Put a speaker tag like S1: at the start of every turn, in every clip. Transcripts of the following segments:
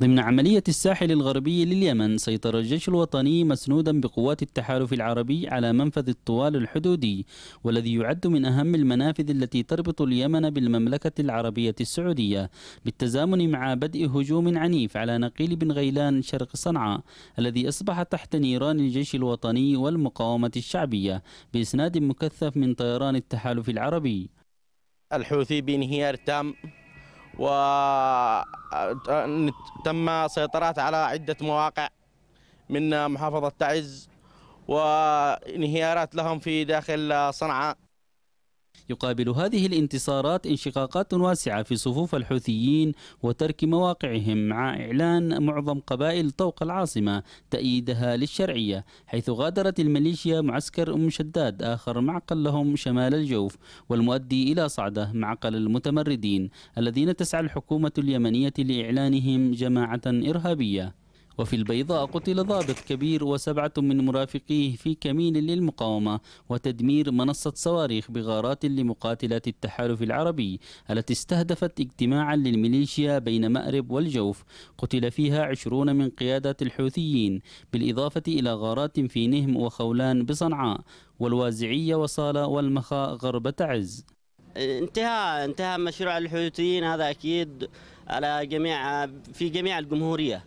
S1: ضمن عملية الساحل الغربي لليمن سيطر الجيش الوطني مسنودا بقوات التحالف العربي على منفذ الطوال الحدودي والذي يعد من أهم المنافذ التي تربط اليمن بالمملكة العربية السعودية بالتزامن مع بدء هجوم عنيف على نقيل بن غيلان شرق صنعاء الذي أصبح تحت نيران الجيش الوطني والمقاومة الشعبية بإسناد مكثف من طيران التحالف العربي
S2: الحوثي بانهيار تام و تم سيطرات على عدة مواقع من محافظة تعز وانهيارات لهم في داخل صنعاء يقابل هذه
S1: الانتصارات انشقاقات واسعة في صفوف الحوثيين وترك مواقعهم مع إعلان معظم قبائل طوق العاصمة تأييدها للشرعية حيث غادرت الميليشيا معسكر أم شداد آخر معقل لهم شمال الجوف والمؤدي إلى صعدة معقل المتمردين الذين تسعى الحكومة اليمنية لإعلانهم جماعة إرهابية وفي البيضاء قتل ضابط كبير وسبعة من مرافقيه في كمين للمقاومة وتدمير منصة صواريخ بغارات لمقاتلات التحالف العربي التي استهدفت اجتماعا للميليشيا بين مأرب والجوف قتل فيها عشرون من قيادة الحوثيين بالإضافة إلى غارات في نهم وخولان بصنعاء والوازعية وصالة والمخاء غرب تعز انتهى انتهى مشروع الحوثيين هذا أكيد على جميع في جميع الجمهورية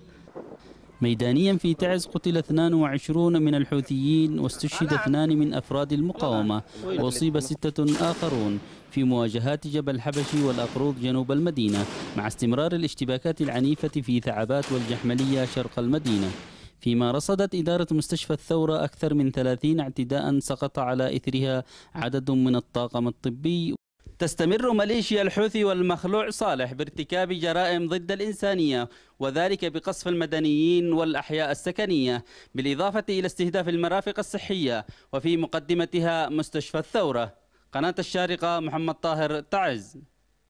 S1: ميدانيا في تعز قتل 22 من الحوثيين واستشهد اثنان من أفراد المقاومة وأصيب ستة آخرون في مواجهات جبل حبشي والأقروض جنوب المدينة مع استمرار الاشتباكات العنيفة في ثعبات والجحملية شرق المدينة فيما رصدت إدارة مستشفى الثورة أكثر من 30 اعتداء سقط على إثرها عدد من الطاقم الطبي تستمر ماليشيا الحوثي والمخلوع صالح بارتكاب جرائم ضد الإنسانية وذلك بقصف المدنيين والأحياء السكنية بالإضافة إلى استهداف المرافق الصحية وفي مقدمتها مستشفى الثورة قناة الشارقة محمد طاهر تعز